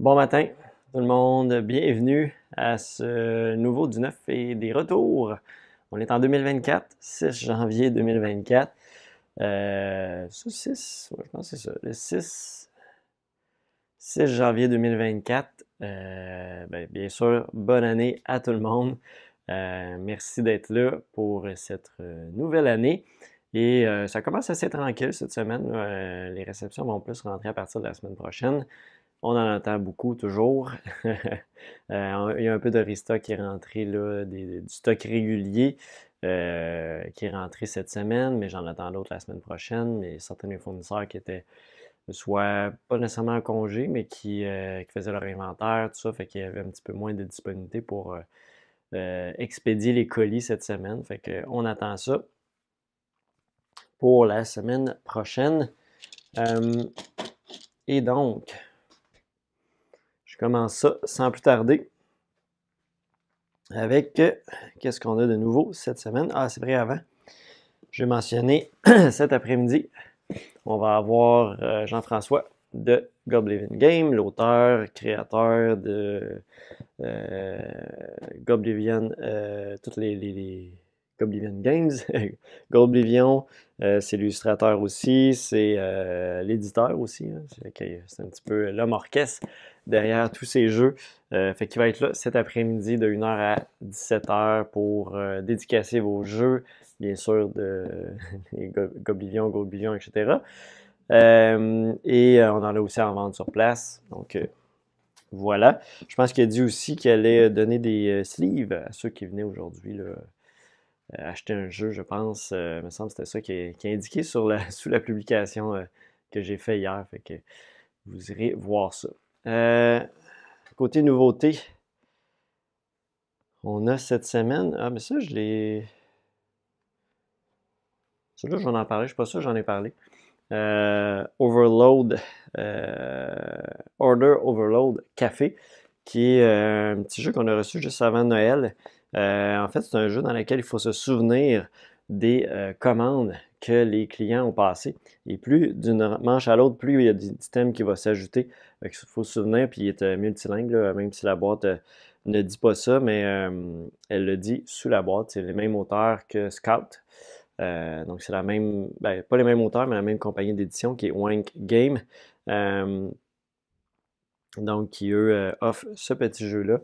Bon matin tout le monde, bienvenue à ce nouveau du neuf et des retours. On est en 2024, 6 janvier 2024. Euh, 6, je pense c'est ça, le 6, 6 janvier 2024. Euh, ben, bien sûr, bonne année à tout le monde. Euh, merci d'être là pour cette euh, nouvelle année. Et ça commence assez tranquille cette semaine. les réceptions vont plus rentrer à partir de la semaine prochaine. On en entend beaucoup toujours. Euh, il y a un peu de restock qui est rentré, là, du stock régulier euh, qui est rentré cette semaine, mais j'en attends d'autres la semaine prochaine. Mais certains fournisseurs qui étaient soit pas nécessairement en congé, mais euh, qui, faisaient leur inventaire, tout ça, fait qu'il y avait un petit peu moins de disponibilité pour expédier les colis cette semaine. Fait qu'on attend ça pour la semaine prochaine. et donc, commence ça sans plus tarder avec euh, qu'est-ce qu'on a de nouveau cette semaine. Ah, c'est vrai, avant, j'ai mentionné cet après-midi, on va avoir euh, Jean-François de Goblivion Games, Game, l'auteur, créateur de euh, Goblivion, toutes les, Goblivion Games. Goblivion, c'est l'illustrateur aussi, c'est l'éditeur aussi, hein, c'est un petit peu l'homme orchestre derrière tous ces jeux. Euh, fait qu'il va être là cet après-midi de 1h à 17h pour euh, dédicacer vos jeux, bien sûr, de Goblivion, Goblivion, etc. et euh, euh, on en a aussi en vente sur place. Donc voilà. Je pense qu'il a dit aussi qu'elle allait donner des sleeves à ceux qui venaient aujourd'hui. acheter un jeu, je pense. Il me semble que c'était ça qui est, indiqué sur la, sous la publication que j'ai fait hier. Fait que vous irez voir ça. Euh, côté nouveauté, on a cette semaine. Ah, mais ça, je l'ai. Celui-là, j'en ai parlé, parler. Je ne suis pas sûr j'en ai parlé. Overload, euh, Order Overload Café, qui est euh, un petit jeu qu'on a reçu juste avant Noël. en fait, c'est un jeu dans lequel il faut se souvenir des commandes que les clients ont passé. Et plus d'une manche à l'autre, plus il y a thèmes qui vont s'ajouter. Il faut se souvenir, puis il est euh, multilingue, même si la boîte euh, ne dit pas ça, mais euh, elle le dit sous la boîte. C'est les mêmes auteurs que Scout. donc, c'est la même, ben, pas les mêmes auteurs, mais la même compagnie d'édition qui est Wank Game. donc, qui eux offrent ce petit jeu-là.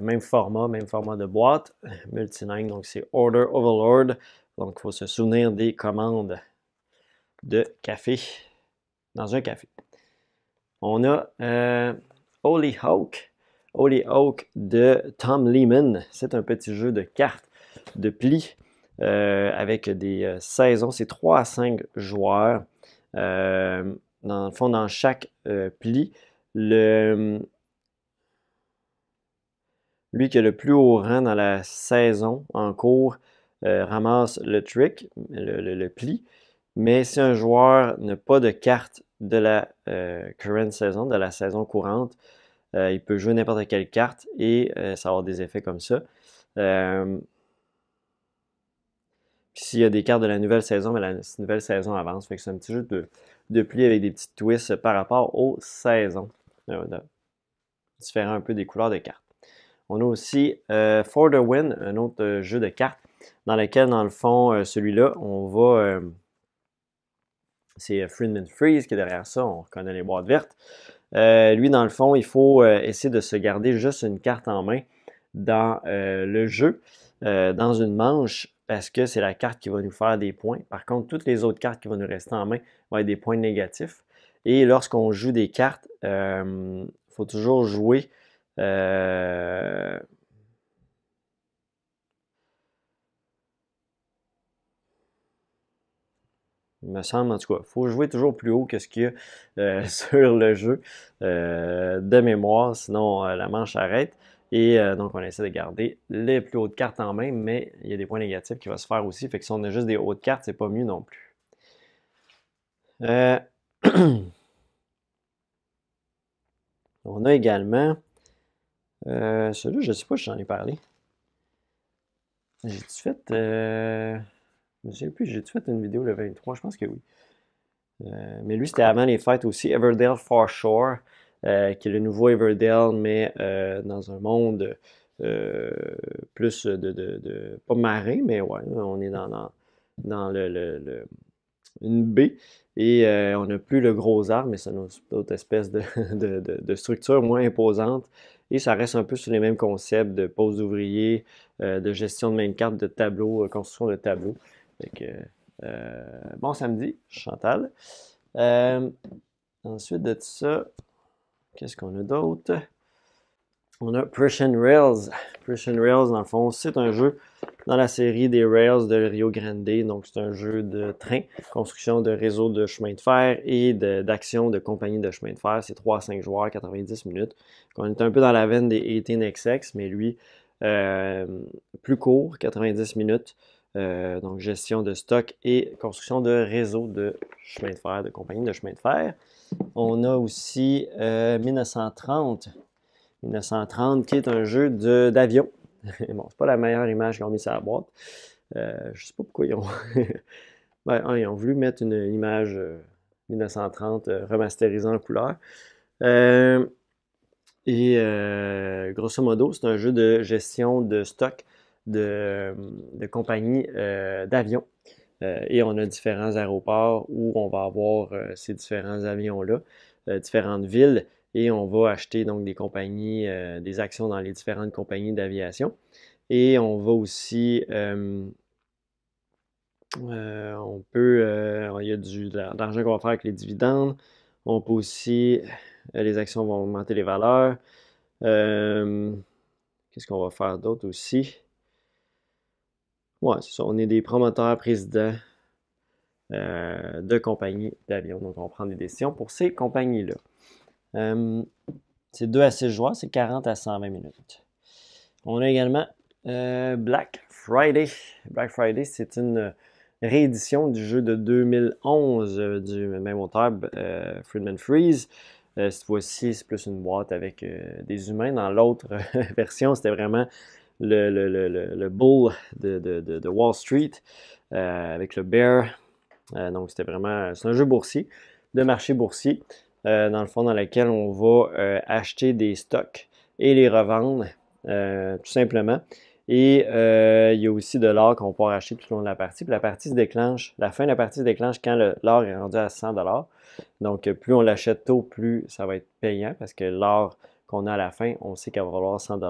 même format, même format de boîte, multilingue, donc c'est Order Overlord. Donc, il faut se souvenir des commandes de café dans un café. On a euh, Holy Hawk. Holy Hawk de Tom Lehman. C'est un petit jeu de cartes, de plis, euh, avec des euh, saisons. C'est 3 à 5 joueurs. dans le fond, dans chaque pli, le, lui qui a le plus haut rang dans la saison en cours euh, ramasse le trick, le, pli. Mais si un joueur n'a pas de carte de la euh, current saison, de la saison courante, euh, il peut jouer n'importe quelle carte et ça va des effets comme ça. S'il y a des cartes de la nouvelle saison, mais la nouvelle saison avance. Fait c'est un petit jeu de, de pli avec des petits twists par rapport aux saisons. différent un peu des couleurs de cartes. On a aussi For the Win, un autre jeu de cartes dans lequel, dans le fond, euh, celui-là, on va... Euh, c'est euh, Friedman Freeze qui est derrière ça, on reconnaît les boîtes vertes. lui, dans le fond, il faut essayer de se garder juste une carte en main dans le jeu, dans une manche, parce que c'est la carte qui va nous faire des points. Par contre, toutes les autres cartes qui vont nous rester en main vont être des points négatifs. Et lorsqu'on joue des cartes, il faut toujours jouer. Il me semble, en tout cas, il faut jouer toujours plus haut que ce qu'il y a euh, sur le jeu euh, de mémoire, sinon euh, la manche arrête. Et donc, on essaie de garder les plus hautes cartes en main, mais il y a des points négatifs qui vont se faire aussi. Fait que si on a juste des hautes cartes, c'est pas mieux non plus. on a également. celui je ne sais pas si j'en ai parlé. jai de suite je ne plus, j'ai-tu fait une vidéo le 23? Je pense que oui. Euh, mais lui, c'était avant les fêtes aussi. Everdale Far euh, qui est le nouveau Everdale, mais euh, dans un monde plus de, de, Pas marin, mais ouais, on est dans, dans, le, une baie. Et on n'a plus le gros arbre, mais c'est une autre espèce de, de, structure moins imposante. Et ça reste un peu sur les mêmes concepts de pose d'ouvriers, de gestion de main carte, de tableau, construction de tableaux. Fait euh, bon samedi, Chantal. Euh, ensuite de ça, qu'est-ce qu'on a d'autre? On a Prussian Rails. Prussian Rails, dans le fond, c'est un jeu dans la série des Rails de Rio Grande. Donc, c'est un jeu de train, construction de réseau de chemin de fer et d'action de, compagnie de chemin de fer. C'est 3 à 5 joueurs, 90 minutes. on est un peu dans la veine des 18XX, mais lui, euh, plus court, 90 minutes. Euh, donc gestion de stock et construction de réseaux de chemins de fer, de compagnies de chemin de fer. On a aussi 1930, euh, 1930 qui est un jeu d'avion. bon, c'est pas la meilleure image qu'ils ont mis sur la boîte. Je euh, je sais pas pourquoi ils ont... Ben, voulu mettre une, image 1930 remasterisée en couleur. et grosso modo, c'est un jeu de gestion de stock de, compagnies euh, d'avions. Euh, et on a différents aéroports où on va avoir euh, ces différents avions-là, différentes villes, et on va acheter donc des compagnies, des actions dans les différentes compagnies d'aviation. Et on va aussi on peut, il y a du, de l'argent qu'on va faire avec les dividendes. On peut aussi, les actions vont augmenter les valeurs. Qu'est-ce qu'on va faire d'autre aussi? Ouais, c'est ça. On est des promoteurs, présidents euh, de compagnies d'avions. Donc, on prend des décisions pour ces compagnies-là. Euh, c'est 2 à 6 joueurs, c'est 40 à 120 minutes. On a également euh, Black Friday. Black Friday, c'est une réédition du jeu de 2011 du même auteur, Friedman Freeze. cette fois-ci, c'est plus une boîte avec des humains. Dans l'autre version, c'était vraiment le, le, le, le bull de, de, de, Wall Street euh, avec le bear. Euh, donc, c'était vraiment. C'est un jeu boursier, de marché boursier, euh, dans le fond, dans lequel on va acheter des stocks et les revendre, tout simplement. Et il y a aussi de l'or qu'on peut acheter tout au long de la partie. Puis la partie se déclenche, la fin de la partie se déclenche quand l'or est rendu à 100 Donc, plus on l'achète tôt, plus ça va être payant parce que l'or qu'on a à la fin, on sait qu'il va valoir 100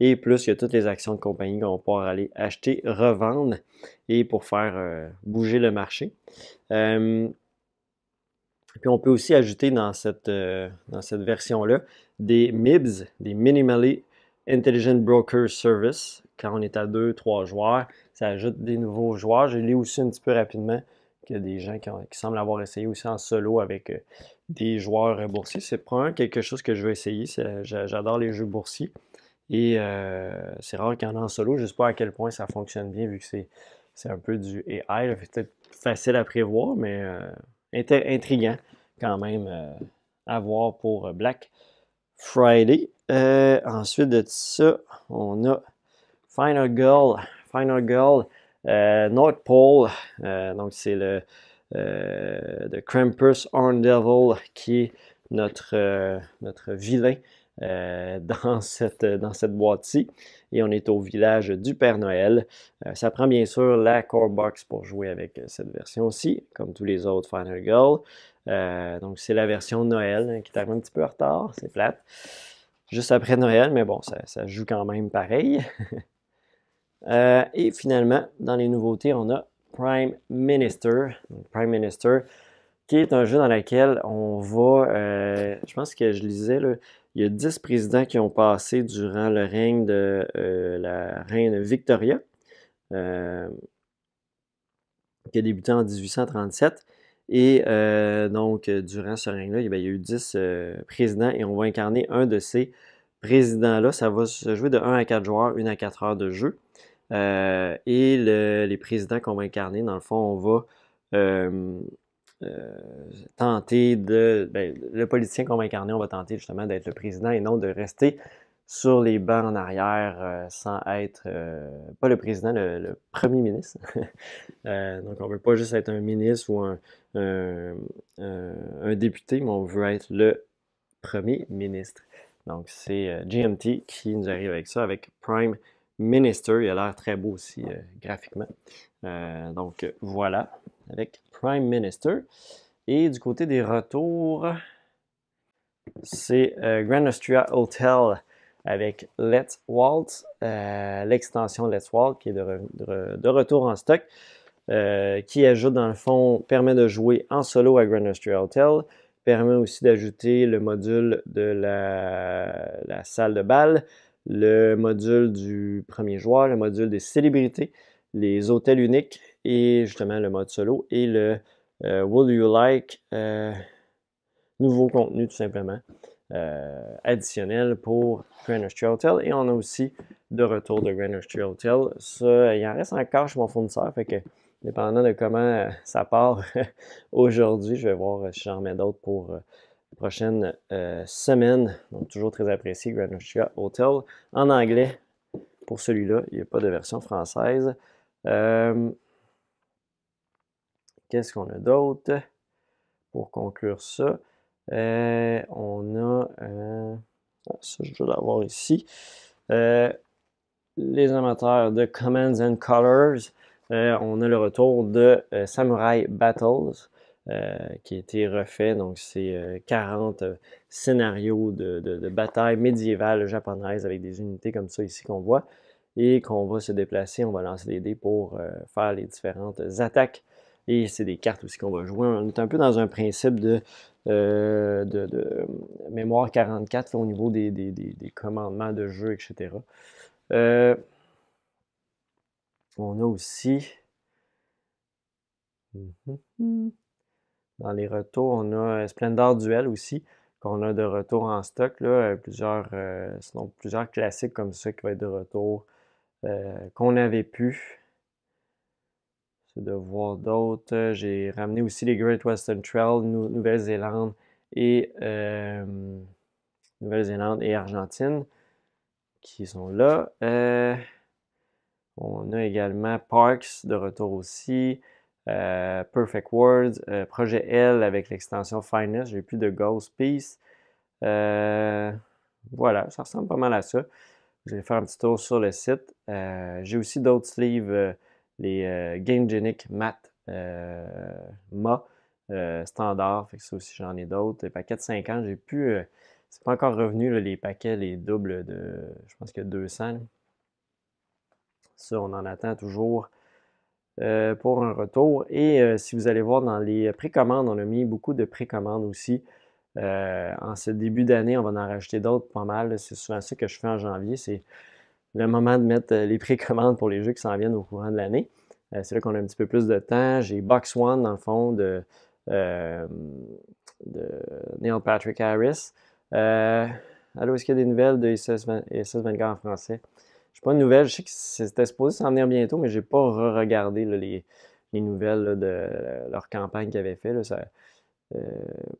et plus, il y a toutes les actions de compagnie qu'on va pouvoir aller acheter, revendre et pour faire euh, bouger le marché. Euh, puis on peut aussi ajouter euh, dans cette, version-là des MIBS, des Minimally Intelligent Broker Service. Quand on est à deux, trois joueurs, ça ajoute des nouveaux joueurs. J'ai lu aussi un petit peu rapidement qu'il y a des gens qui, semblent avoir essayé aussi en solo avec des joueurs boursiers. C'est probablement quelque chose que je vais essayer. J'adore les jeux boursiers. Et euh, c'est rare qu'il en en solo. Je ne sais pas à quel point ça fonctionne bien vu que c'est, un peu du AI. C'est peut-être facile à prévoir, mais euh, intriguant quand même euh, à voir pour Black Friday. ensuite de ça, on a Final Girl. Final Girl North Pole. donc c'est le de Krampus Horn Devil qui est notre vilain euh, dans cette, dans cette boîte-ci. Et on est au village du Père Noël. Euh, ça prend bien sûr la Core Box pour jouer avec cette version-ci, comme tous les autres Final Goal. Euh, donc c'est la version Noël hein, qui est un petit peu en retard, c'est plate. Juste après Noël, mais bon, ça, joue quand même pareil. et finalement, dans les nouveautés, on a Prime Minister. Prime Minister, qui est un jeu dans lequel on va, je pense que je lisais, le il y a 10 présidents qui ont passé durant le règne de euh, la reine Victoria, euh, qui a débuté en 1837. Et euh, donc, durant ce règne-là, il y a ben, eu 10 présidents et on va incarner un de ces présidents-là. Ça va se jouer de 1 à 4 joueurs, 1 à 4 heures de jeu. et les présidents qu'on va incarner, dans le fond, on va euh, tenter de... Ben, le politicien qu'on va incarner, on va tenter justement d'être le président et non de rester sur les bancs en arrière euh, sans être, euh, pas le président, le, premier ministre. donc on ne veut pas juste être un ministre ou un, un, un, député, mais on veut être le premier ministre. Donc c'est GMT qui nous arrive avec ça, avec Prime Minister. Il a l'air très beau aussi graphiquement. donc voilà, avec Prime Minister. Et du côté des retours, c'est euh, Grand Austria Hotel avec Let's Waltz, euh, l'extension Let's Waltz qui est de, retour en stock, euh, qui ajoute dans le fond, permet de jouer en solo à Grand Austria Hotel, permet aussi d'ajouter le module de la, la, salle de bal, le module du premier joueur, le module des célébrités, les hôtels uniques, et justement le mode solo et le euh, Will You Like euh, nouveau contenu tout simplement euh, additionnel pour Greenwich Hotel et on a aussi de retour de Greenwich Hotel. Ça, il en reste encore chez mon fournisseur, fait que dépendant de comment ça part aujourd'hui. Je vais voir si j'en mets d'autres pour la prochaine semaine. Donc, toujours très apprécié, Greenwich Hotel en anglais pour celui-là. Il n'y a pas de version française. Euh, Qu'est-ce qu'on a d'autre pour conclure ça? Euh, on a... Euh, ah, ça, je dois l'avoir ici. Euh, les amateurs de Commands and Colors. on a le retour de Samurai Battles. qui a été refait, donc c'est 40 scénarios de, batailles médiévales japonaises avec des unités comme ça ici qu'on voit et qu'on va se déplacer, on va lancer des dés pour faire les différentes attaques et c'est des cartes aussi qu'on va jouer. On est un peu dans un principe de, euh, de, euh, mémoire 44 au niveau des, commandements de jeu, etc. Euh, on a aussi. Mm-hmm, dans les retours, on a Splendor Duel aussi, qu'on a de retour en stock. Là, plusieurs, plusieurs classiques comme ça qui vont être de retour, qu'on avait pu de voir d'autres. J'ai ramené aussi les Great Western Trail, Nouvelle-Zélande et euh, Nouvelle-Zélande et Argentine qui sont là. Euh, on a également Parks de retour aussi. Euh, Perfect Words, Projet L avec l'extension Finest, j'ai plus de Ghost Peace. voilà, ça ressemble pas mal à ça. Je vais faire un petit tour sur le site. j'ai aussi d'autres livres les euh, Game Genic Mat euh, MA euh, standard. Fait ça aussi, j'en ai d'autres. Les paquets de 50, j'ai pu. c'est pas encore revenu les paquets, les doubles de, je pense que 200. Ça, on en attend toujours pour un retour. Et si vous allez voir dans les précommandes, on a mis beaucoup de précommandes aussi. en ce début d'année, on va en rajouter d'autres pas mal. C'est souvent ça que je fais en janvier. C'est le moment de mettre euh, les précommandes pour les jeux qui s'en viennent au courant de l'année. Euh, c'est là qu'on a un petit peu plus de temps. J'ai Box One, dans le fond, de, euh, Neil Patrick Harris. Alors est-ce qu'il y a des nouvelles de ss 24 en français? Je pas de nouvelles. Je sais que c'était supposé s'en venir bientôt, mais je n'ai pas re-regardé les, nouvelles de leur campagne qu'ils avaient fait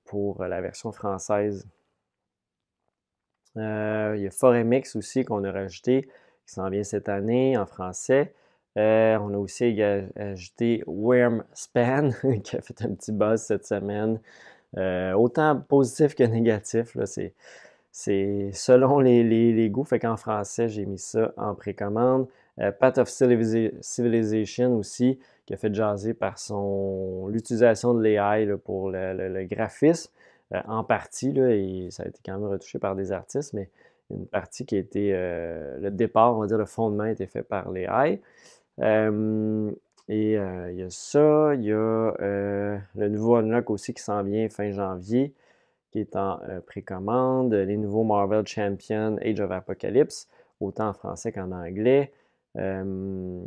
pour la version française. il y a Foremix aussi qu'on a rajouté qui s'en vient cette année en français. Euh, on a aussi ajouté Worm Span qui a fait un petit buzz cette semaine. Euh, autant positif que négatif, c'est, selon les, goûts. Fait qu'en français, j'ai mis ça en précommande. Euh, Path of Civilization aussi, qui a fait jaser par son, l'utilisation de l'AI pour le, graphisme, en partie, et ça a été quand même retouché par des artistes, mais une partie qui a été, euh, le départ, on va dire, le fondement a été fait par les euh, et euh, il y a ça, il y a le nouveau Unlock aussi qui s'en vient fin janvier, qui est en précommande, les nouveaux Marvel Champions Age of Apocalypse, autant en français qu'en anglais. on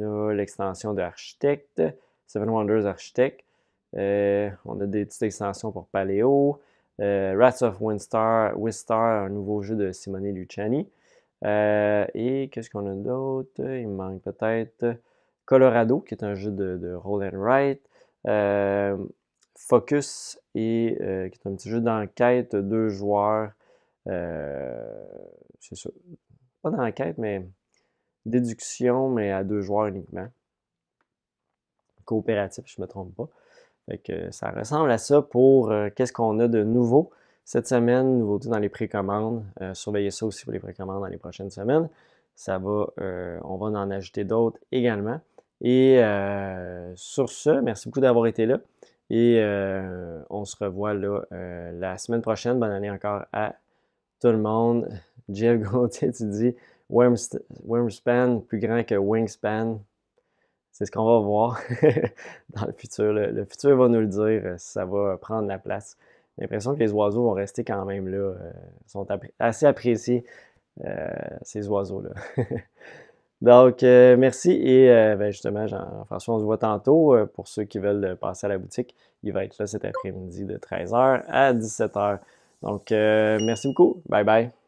a l'extension de Seven Wonders Architect. on a des petites extensions pour Paléo. Euh, Rats of Winstar, un nouveau jeu de Simone Luciani. Euh, et qu'est-ce qu'on a d'autre Il me manque peut-être Colorado, qui est un jeu de, Roll and Write. Euh, Focus, qui est un petit jeu d'enquête, deux joueurs. c'est ça. Pas d'enquête, mais déduction, mais à deux joueurs uniquement. Coopératif, je ne me trompe pas. Fait que ça ressemble à ça pour euh, qu'est-ce qu'on a de nouveau cette semaine, nouveauté dans les précommandes. Euh, surveillez ça aussi pour les précommandes dans les prochaines semaines. Ça va, euh, on va en ajouter d'autres également. Et sur ce, merci beaucoup d'avoir été là. Et on se revoit là, la semaine prochaine. Bonne année encore à tout le monde. Jeff Gauthier, tu dis Wormspan plus grand que Wingspan c'est ce qu'on va voir dans le futur. Le, futur va nous le dire euh, ça va prendre la place. J'ai l'impression que les oiseaux vont rester quand même là. Euh, sont assez appréciés, euh, ces oiseaux-là. Donc, merci. Et ben, justement, Jean-François, on se voit tantôt. Pour ceux qui veulent passer à la boutique, il va être là cet après-midi de 13h à 17h. Donc, merci beaucoup. Bye bye.